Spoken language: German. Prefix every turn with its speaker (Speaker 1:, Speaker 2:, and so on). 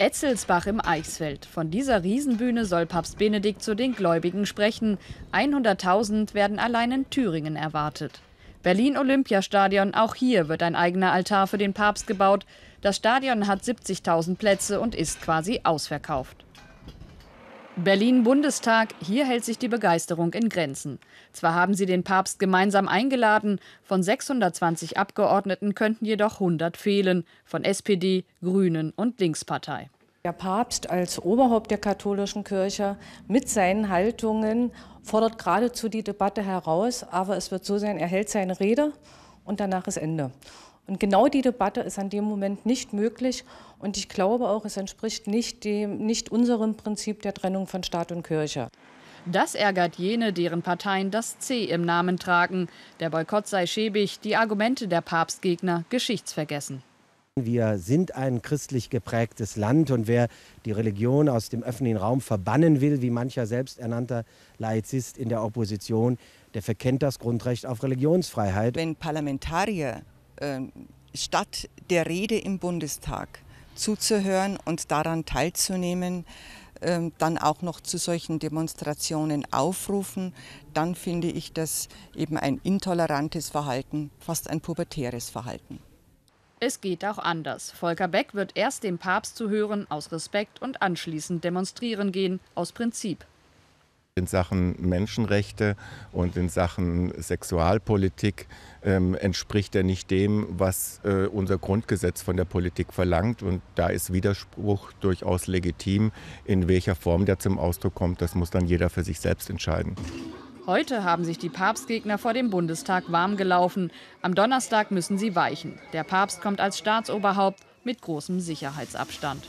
Speaker 1: Etzelsbach im Eichsfeld. Von dieser Riesenbühne soll Papst Benedikt zu den Gläubigen sprechen. 100.000 werden allein in Thüringen erwartet. Berlin-Olympiastadion, auch hier wird ein eigener Altar für den Papst gebaut. Das Stadion hat 70.000 Plätze und ist quasi ausverkauft. Berlin Bundestag, hier hält sich die Begeisterung in Grenzen. Zwar haben sie den Papst gemeinsam eingeladen, von 620 Abgeordneten könnten jedoch 100 fehlen, von SPD, Grünen und Linkspartei.
Speaker 2: Der Papst als Oberhaupt der katholischen Kirche mit seinen Haltungen fordert geradezu die Debatte heraus, aber es wird so sein, er hält seine Rede und danach ist Ende. Und genau die Debatte ist an dem Moment nicht möglich. Und ich glaube auch, es entspricht nicht, dem, nicht unserem Prinzip der Trennung von Staat und Kirche. Das
Speaker 1: ärgert jene, deren Parteien das C im Namen tragen. Der Boykott sei schäbig, die Argumente der Papstgegner geschichtsvergessen.
Speaker 3: Wir sind ein christlich geprägtes Land und wer die Religion aus dem öffentlichen Raum verbannen will, wie mancher selbsternannter Laizist in der Opposition, der verkennt das Grundrecht auf Religionsfreiheit. Wenn Parlamentarier ähm, statt der Rede im Bundestag zuzuhören
Speaker 4: und daran teilzunehmen, ähm, dann auch noch zu solchen Demonstrationen aufrufen, dann finde ich das eben ein intolerantes Verhalten, fast ein pubertäres Verhalten.
Speaker 1: Es geht auch anders. Volker Beck wird erst dem Papst zuhören, aus Respekt und anschließend demonstrieren gehen, aus Prinzip
Speaker 5: in Sachen Menschenrechte und in Sachen Sexualpolitik ähm, entspricht er nicht dem, was äh, unser Grundgesetz von der Politik verlangt. Und da ist Widerspruch durchaus legitim. In welcher Form der zum Ausdruck kommt, das muss dann jeder für sich selbst entscheiden.
Speaker 1: Heute haben sich die Papstgegner vor dem Bundestag warm gelaufen. Am Donnerstag müssen sie weichen. Der Papst kommt als Staatsoberhaupt mit großem Sicherheitsabstand.